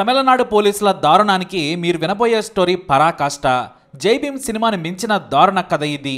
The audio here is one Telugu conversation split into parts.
తమిళనాడు పోలీసుల దారుణానికి మీరు వినబోయే స్టోరీ పరాకాష్ట జైభీమ్ సినిమాని మించిన దారుణ కథ ఇది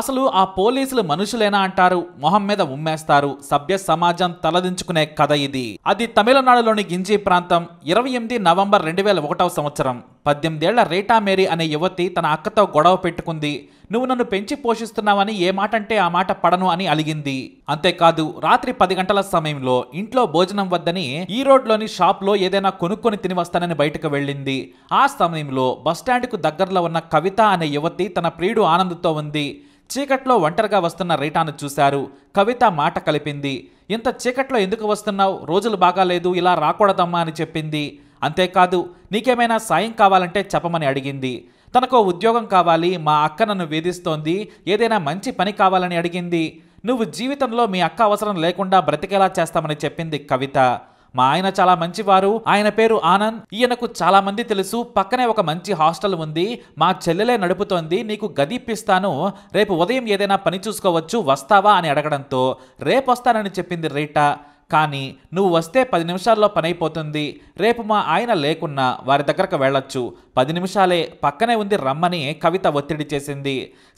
అసలు ఆ పోలీసులు మనుషులేనా అంటారు మొహం మీద ఉమ్మేస్తారు సభ్య సమాజం తలదించుకునే కథ ఇది అది తమిళనాడులోని గింజీ ప్రాంతం ఇరవై ఎనిమిది నవంబర్ రెండు వేల ఒకటవ సంవత్సరం పద్దెనిమిదేళ్ల రేటా మేరీ అనే యువతి తన అక్కతో గొడవ పెట్టుకుంది నువ్వు నన్ను పెంచి పోషిస్తున్నావని ఏ మాట అంటే ఆ మాట పడను అని అలిగింది అంతేకాదు రాత్రి పది గంటల సమయంలో ఇంట్లో భోజనం వద్దని ఈ రోడ్లోని షాప్లో ఏదైనా కొనుక్కొని తిని వస్తానని బయటకు వెళ్ళింది ఆ సమయంలో బస్టాండ్కు దగ్గరలో ఉన్న కవిత అనే యువతి తన ప్రియుడు ఆనందంతో ఉంది చీకట్లో ఒంటరిగా వస్తున్న రీటాను చూశారు కవిత మాట కలిపింది ఇంత చీకట్లో ఎందుకు వస్తున్నావు రోజులు బాగాలేదు ఇలా రాకూడదమ్మా అని చెప్పింది అంతేకాదు నీకేమైనా సాయం కావాలంటే చెప్పమని అడిగింది తనకు ఉద్యోగం కావాలి మా అక్క నన్ను వేధిస్తోంది ఏదైనా మంచి పని కావాలని అడిగింది నువ్వు జీవితంలో మీ అక్క అవసరం లేకుండా బ్రతికేలా చేస్తామని చెప్పింది కవిత మా ఆయన చాలా మంచివారు ఆయన పేరు ఆనంద్ ఈయనకు చాలా మంది తెలుసు పక్కనే ఒక మంచి హాస్టల్ ఉంది మా చెల్లెలే నడుపుతోంది నీకు గదిప్పిస్తాను రేపు ఉదయం ఏదైనా పని చూసుకోవచ్చు వస్తావా అని అడగడంతో రేపొస్తానని చెప్పింది రీటా కానీ నువ్వు వస్తే పది నిమిషాల్లో పని అయిపోతుంది రేపు మా ఆయన లేకున్నా వారి దగ్గరకు వెళ్ళొచ్చు పది నిమిషాలే పక్కనే ఉంది రమ్మని కవిత ఒత్తిడి చేసింది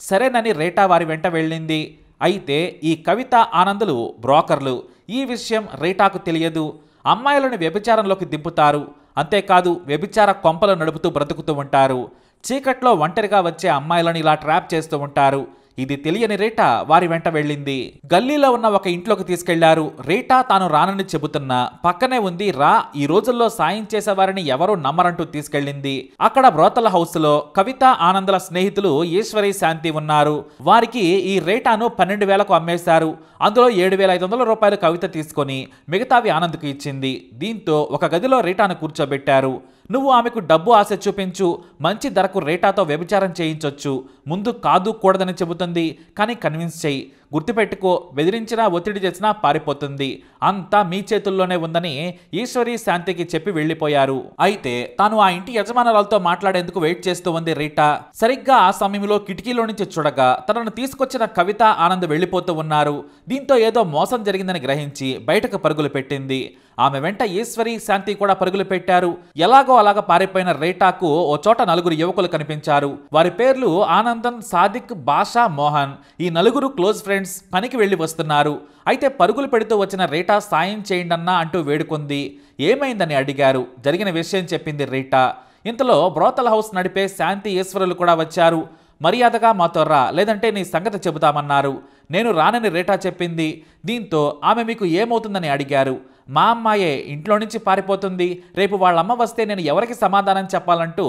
సరేనని రేటా వారి వెంట వెళ్ళింది అయితే ఈ కవిత ఆనందులు బ్రోకర్లు ఈ విషయం రేటాకు తెలియదు అమ్మాయిలను వ్యభిచారంలోకి దింపుతారు అంతేకాదు వ్యభిచార కొంపలు నడుపుతూ బ్రతుకుతూ ఉంటారు చీకట్లో ఒంటరిగా వచ్చే అమ్మాయిలను ఇలా ట్రాప్ చేస్తూ ఉంటారు ఇది తెలియని రేటా వారి వెంట వెళ్ళింది గల్లీలో ఉన్న ఒక ఇంట్లోకి తీసుకెళ్లారు రేటా తాను రానని చెబుతున్నా పక్కనే ఉంది రా ఈ రోజుల్లో సాయం చేసేవారిని ఎవరూ నమ్మరంటూ తీసుకెళ్లింది అక్కడ బ్రోతల హౌస్ లో కవిత ఆనందల స్నేహితులు ఈశ్వరి శాంతి ఉన్నారు వారికి ఈ రేటాను పన్నెండు వేలకు అమ్మేశారు అందులో ఏడు వేల ఐదు వందల రూపాయలు కవిత తీసుకొని మిగతావి ఆనంద్కు ఇచ్చింది దీంతో ఒక గదిలో రేటాను కూర్చోబెట్టారు నువ్వు ఆమెకు డబ్బు ఆశ చూపించు మంచి ధరకు రేటాతో వ్యభిచారం చేయించొచ్చు ముందు కాదు కూడదని చెబుతుంది కానీ కన్విన్స్ చేయి గుర్తుపెట్టుకో బెదిరించినా ఒత్తిడి చేసినా పారిపోతుంది అంతా మీ చేతుల్లోనే ఉందని ఈశ్వరి శాంతికి చెప్పి వెళ్ళిపోయారు అయితే తాను ఆ ఇంటి యజమానురాలతో మాట్లాడేందుకు వెయిట్ చేస్తూ ఉంది రీటా సరిగ్గా ఆ సమయంలో కిటికీలో నుంచి చూడగా తనను తీసుకొచ్చిన కవిత ఆనంద్ వెళ్ళిపోతూ ఉన్నారు దీంతో ఏదో మోసం జరిగిందని గ్రహించి బయటకు పరుగులు పెట్టింది ఆమె వెంట ఈశ్వరి శాంతి కూడా పరుగులు పెట్టారు ఎలాగో అలాగ పారిపోయిన రేటాకు ఓ చోట నలుగురు యువకులు కనిపించారు వారి పేర్లు ఆనందన్ సాదిక్ బాషా మోహన్ ఈ నలుగురు క్లోజ్ ఫ్రెండ్స్ ఫ్రెండ్స్ పనికి వెళ్ళి వస్తున్నారు అయితే పరుగులు పెడుతూ వచ్చిన రీటా సాయం చేయండి అంటూ వేడుకుంది ఏమైందని అడిగారు జరిగిన విషయం చెప్పింది రీటా ఇంతలో బ్రోతల్ హౌస్ నడిపే శాంతి ఈశ్వరులు కూడా వచ్చారు మర్యాదగా మాతో రా లేదంటే నీ సంగతి చెబుతామన్నారు నేను రానని రేటా చెప్పింది దీంతో ఆమె మీకు ఏమవుతుందని అడిగారు మా అమ్మాయే ఇంట్లో నుంచి పారిపోతుంది రేపు వాళ్ళమ్మ వస్తే నేను ఎవరికి సమాధానం చెప్పాలంటూ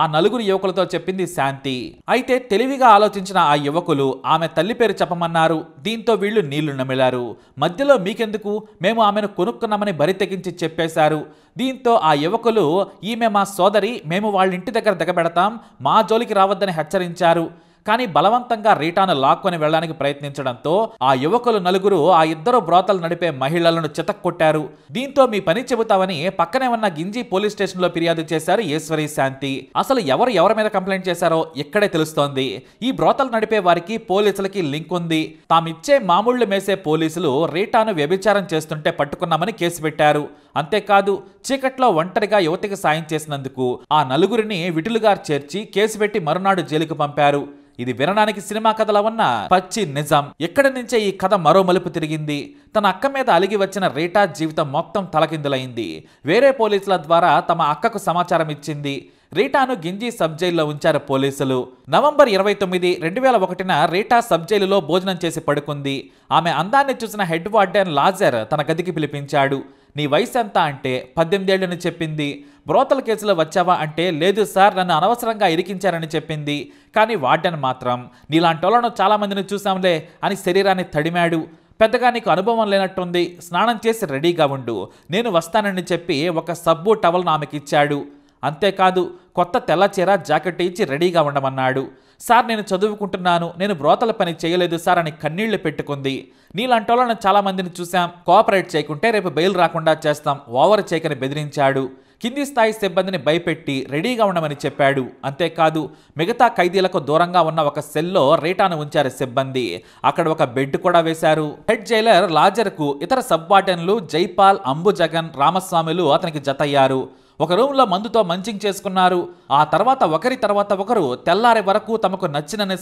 ఆ నలుగురు యువకులతో చెప్పింది శాంతి అయితే తెలివిగా ఆలోచించిన ఆ యువకులు ఆమె తల్లి పేరు చెప్పమన్నారు దీంతో వీళ్లు నీళ్లు నమిలారు మధ్యలో మీకెందుకు మేము ఆమెను కొనుక్కున్నామని తెగించి చెప్పేశారు దీంతో ఆ యువకులు ఈమె మా సోదరి మేము వాళ్ళ ఇంటి దగ్గర దిగబెడతాం మా జోలికి రావద్దని హెచ్చరించారు కానీ బలవంతంగా రీటాను లాక్కొని వెళ్ళడానికి ప్రయత్నించడంతో ఆ యువకులు నలుగురు ఆ ఇద్దరు బ్రోతలు నడిపే మహిళలను చితక్కొట్టారు దీంతో మీ పని చెబుతామని పక్కనే ఉన్న గింజీ పోలీస్ స్టేషన్లో ఫిర్యాదు చేశారు ఈశ్వరి శాంతి అసలు ఎవరు ఎవరి మీద కంప్లైంట్ చేశారో ఇక్కడే తెలుస్తోంది ఈ బ్రోతలు నడిపే వారికి పోలీసులకి లింక్ ఉంది తామిచ్చే మామూళ్లు మేసే పోలీసులు రీటాను వ్యభిచారం చేస్తుంటే పట్టుకున్నామని కేసు పెట్టారు అంతేకాదు చీకట్లో ఒంటరిగా యువతికి సాయం చేసినందుకు ఆ నలుగురిని విటులుగా చేర్చి కేసు పెట్టి మరునాడు జైలుకు పంపారు ఇది వినడానికి సినిమా ఉన్న పచ్చి నిజం ఎక్కడి నుంచే ఈ కథ మరో మలుపు తిరిగింది తన అక్క మీద అలిగి వచ్చిన రీటా జీవితం మొత్తం తలకిందులైంది వేరే పోలీసుల ద్వారా తమ అక్కకు సమాచారం ఇచ్చింది రీటాను గింజి సబ్ జైల్లో ఉంచారు పోలీసులు నవంబర్ ఇరవై తొమ్మిది రెండు వేల ఒకటిన రీటా సబ్ జైలులో భోజనం చేసి పడుకుంది ఆమె అందాన్ని చూసిన హెడ్ వార్డెన్ లాజర్ తన గదికి పిలిపించాడు నీ వయసు ఎంత అంటే పద్దెనిమిదేళ్ళని చెప్పింది బ్రోతల కేసులో వచ్చావా అంటే లేదు సార్ నన్ను అనవసరంగా ఇరికించారని చెప్పింది కానీ వార్డెన్ మాత్రం నీలాంటి వాళ్ళను చాలామందిని చూసాంలే అని శరీరాన్ని తడిమాడు పెద్దగా నీకు అనుభవం లేనట్టుంది స్నానం చేసి రెడీగా ఉండు నేను వస్తానని చెప్పి ఒక సబ్బు టవల్ను ఆమెకిచ్చాడు అంతేకాదు కొత్త తెల్లచీర జాకెట్ ఇచ్చి రెడీగా ఉండమన్నాడు సార్ నేను చదువుకుంటున్నాను నేను బ్రోతల పని చేయలేదు సార్ అని కన్నీళ్లు పెట్టుకుంది నీలాంటోళ్ళను మందిని చూశాం కోఆపరేట్ చేయకుంటే రేపు బెయిల్ రాకుండా చేస్తాం ఓవర్ చేయకని బెదిరించాడు కింది స్థాయి సిబ్బందిని భయపెట్టి రెడీగా ఉండమని చెప్పాడు అంతేకాదు మిగతా ఖైదీలకు దూరంగా ఉన్న ఒక సెల్లో రేటాను ఉంచారు సిబ్బంది అక్కడ ఒక బెడ్ కూడా వేశారు హెడ్ జైలర్ లాజర్కు ఇతర వార్డెన్లు జైపాల్ అంబుజగన్ రామస్వామిలు అతనికి జతయ్యారు ఒక రూమ్లో మందుతో మంచింగ్ చేసుకున్నారు ఆ తర్వాత ఒకరి తర్వాత ఒకరు తెల్లారి వరకు తమకు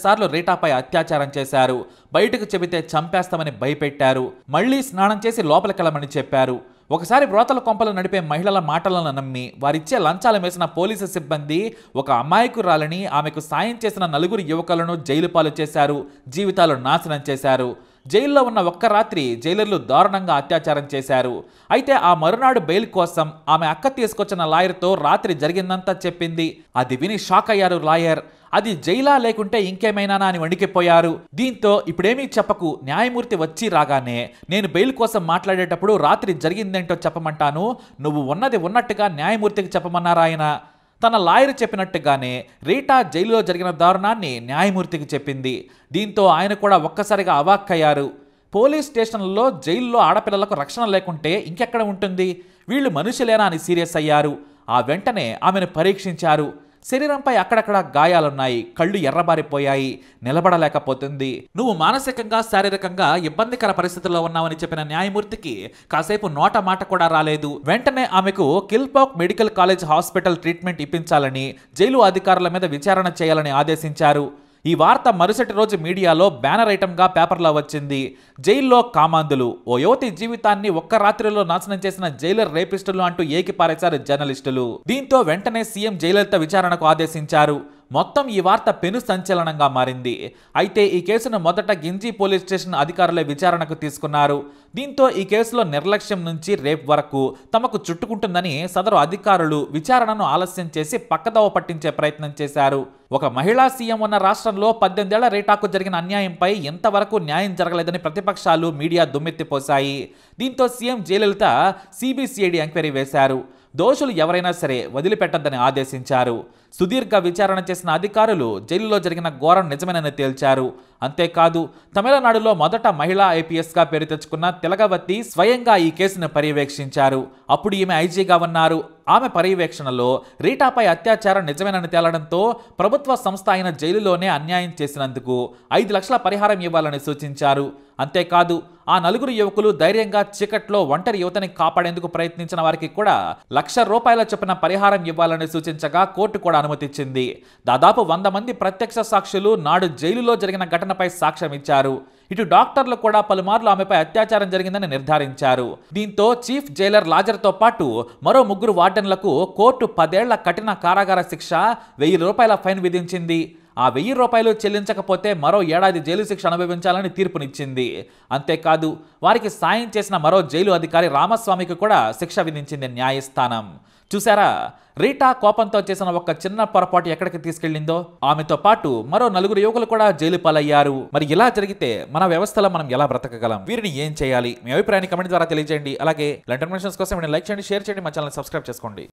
సార్లు రీటాపై అత్యాచారం చేశారు బయటకు చెబితే చంపేస్తామని భయపెట్టారు మళ్లీ స్నానం చేసి లోపలికెళ్ళమని చెప్పారు ఒకసారి వ్రోతల కొంపలు నడిపే మహిళల మాటలను నమ్మి వారిచ్చే లంచాలు వేసిన పోలీసు సిబ్బంది ఒక రాలని ఆమెకు సాయం చేసిన నలుగురు యువకులను జైలు పాలు చేశారు జీవితాలు నాశనం చేశారు జైల్లో ఉన్న ఒక్క రాత్రి జైలర్లు దారుణంగా అత్యాచారం చేశారు అయితే ఆ మరునాడు బెయిల్ కోసం ఆమె అక్క తీసుకొచ్చిన లాయర్తో రాత్రి జరిగిందంతా చెప్పింది అది విని షాక్ అయ్యారు లాయర్ అది జైలా లేకుంటే ఇంకేమైనా అని వణికిపోయారు దీంతో ఇప్పుడేమీ చెప్పకు న్యాయమూర్తి వచ్చి రాగానే నేను బెయిల్ కోసం మాట్లాడేటప్పుడు రాత్రి జరిగిందేంటో చెప్పమంటాను నువ్వు ఉన్నది ఉన్నట్టుగా న్యాయమూర్తికి చెప్పమన్నారాయన తన లాయర్ చెప్పినట్టుగానే రీటా జైలులో జరిగిన దారుణాన్ని న్యాయమూర్తికి చెప్పింది దీంతో ఆయన కూడా ఒక్కసారిగా అవాక్కయ్యారు పోలీస్ స్టేషన్లో జైల్లో ఆడపిల్లలకు రక్షణ లేకుంటే ఇంకెక్కడ ఉంటుంది వీళ్ళు మనుషులేనా అని సీరియస్ అయ్యారు ఆ వెంటనే ఆమెను పరీక్షించారు శరీరంపై అక్కడక్కడ గాయాలున్నాయి కళ్ళు ఎర్రబారిపోయాయి నిలబడలేకపోతుంది నువ్వు మానసికంగా శారీరకంగా ఇబ్బందికర పరిస్థితుల్లో ఉన్నావని చెప్పిన న్యాయమూర్తికి కాసేపు నోట మాట కూడా రాలేదు వెంటనే ఆమెకు Kilpauk medical college hospital treatment ఇప్పించాలని జైలు అధికారుల మీద విచారణ చేయాలని ఆదేశించారు ఈ వార్త మరుసటి రోజు మీడియాలో బ్యానర్ ఐటమ్గా పేపర్లో వచ్చింది జైల్లో కామాందులు ఓ యువతి జీవితాన్ని ఒక్క రాత్రిలో నాశనం చేసిన జైలర్ రేపిస్టులు అంటూ ఏకిపారేశారు జర్నలిస్టులు దీంతో వెంటనే సీఎం జయలలిత విచారణకు ఆదేశించారు మొత్తం ఈ వార్త పెను సంచలనంగా మారింది అయితే ఈ కేసును మొదట గింజి పోలీస్ స్టేషన్ అధికారులే విచారణకు తీసుకున్నారు దీంతో ఈ కేసులో నిర్లక్ష్యం నుంచి రేపు వరకు తమకు చుట్టుకుంటుందని సదరు అధికారులు విచారణను ఆలస్యం చేసి పక్కదవ పట్టించే ప్రయత్నం చేశారు ఒక మహిళా సీఎం ఉన్న రాష్ట్రంలో పద్దెనిమిదేళ్ల రేటాకు జరిగిన అన్యాయంపై ఎంతవరకు న్యాయం జరగలేదని ప్రతిపక్షాలు మీడియా దుమ్మెత్తిపోశాయి దీంతో సీఎం జయలలిత సిబిసిఐడి ఎంక్వైరీ వేశారు దోషులు ఎవరైనా సరే వదిలిపెట్టద్దని ఆదేశించారు సుదీర్ఘ విచారణ చేసిన అధికారులు జైలులో జరిగిన ఘోరం నిజమేనని తేల్చారు అంతేకాదు తమిళనాడులో మొదట మహిళా ఐపీఎస్గా పేరు తెచ్చుకున్న తిలగవతి స్వయంగా ఈ కేసును పర్యవేక్షించారు అప్పుడు ఈమె ఐజీగా ఉన్నారు ఆమె పర్యవేక్షణలో రీటాపై అత్యాచారం నిజమేనని తేలడంతో ప్రభుత్వ సంస్థ అయిన జైలులోనే అన్యాయం చేసినందుకు ఐదు లక్షల పరిహారం ఇవ్వాలని సూచించారు అంతేకాదు ఆ నలుగురు యువకులు ధైర్యంగా చీకట్లో ఒంటరి యువతని కాపాడేందుకు ప్రయత్నించిన వారికి కూడా లక్ష రూపాయల చొప్పున పరిహారం ఇవ్వాలని సూచించగా కోర్టు కూడా అనుమతిచ్చింది దాదాపు వంద మంది ప్రత్యక్ష సాక్షులు నాడు జైలులో జరిగిన ఘటనపై సాక్ష్యం ఇచ్చారు ఇటు డాక్టర్లు కూడా పలుమార్లు ఆమెపై అత్యాచారం జరిగిందని నిర్ధారించారు దీంతో చీఫ్ జైలర్ లాజర్తో పాటు మరో ముగ్గురు వార్డెన్లకు కోర్టు పదేళ్ల కఠిన కారాగార శిక్ష వెయ్యి రూపాయల ఫైన్ విధించింది ఆ వెయ్యి రూపాయలు చెల్లించకపోతే మరో ఏడాది జైలు శిక్ష అనుభవించాలని తీర్పునిచ్చింది అంతేకాదు వారికి సాయం చేసిన మరో జైలు అధికారి రామస్వామికి కూడా శిక్ష విధించింది న్యాయస్థానం చూసారా రీటా కోపంతో చేసిన ఒక చిన్న పొరపాటు ఎక్కడికి తీసుకెళ్లిందో ఆమెతో పాటు మరో నలుగురు యువకులు కూడా జైలు పాలయ్యారు మరి ఇలా జరిగితే మన వ్యవస్థలో మనం ఎలా బ్రతకగలం వీరిని ఏం చేయాలి మీ అభిప్రాయాన్ని కమెంట్ ద్వారా తెలియజేయండి అలాగే లండన్ మిషన్స్ కోసం లైక్ చేయండి షేర్ చేయండి మా ఛానల్ సబ్స్క్రైబ్ చేసుకోండి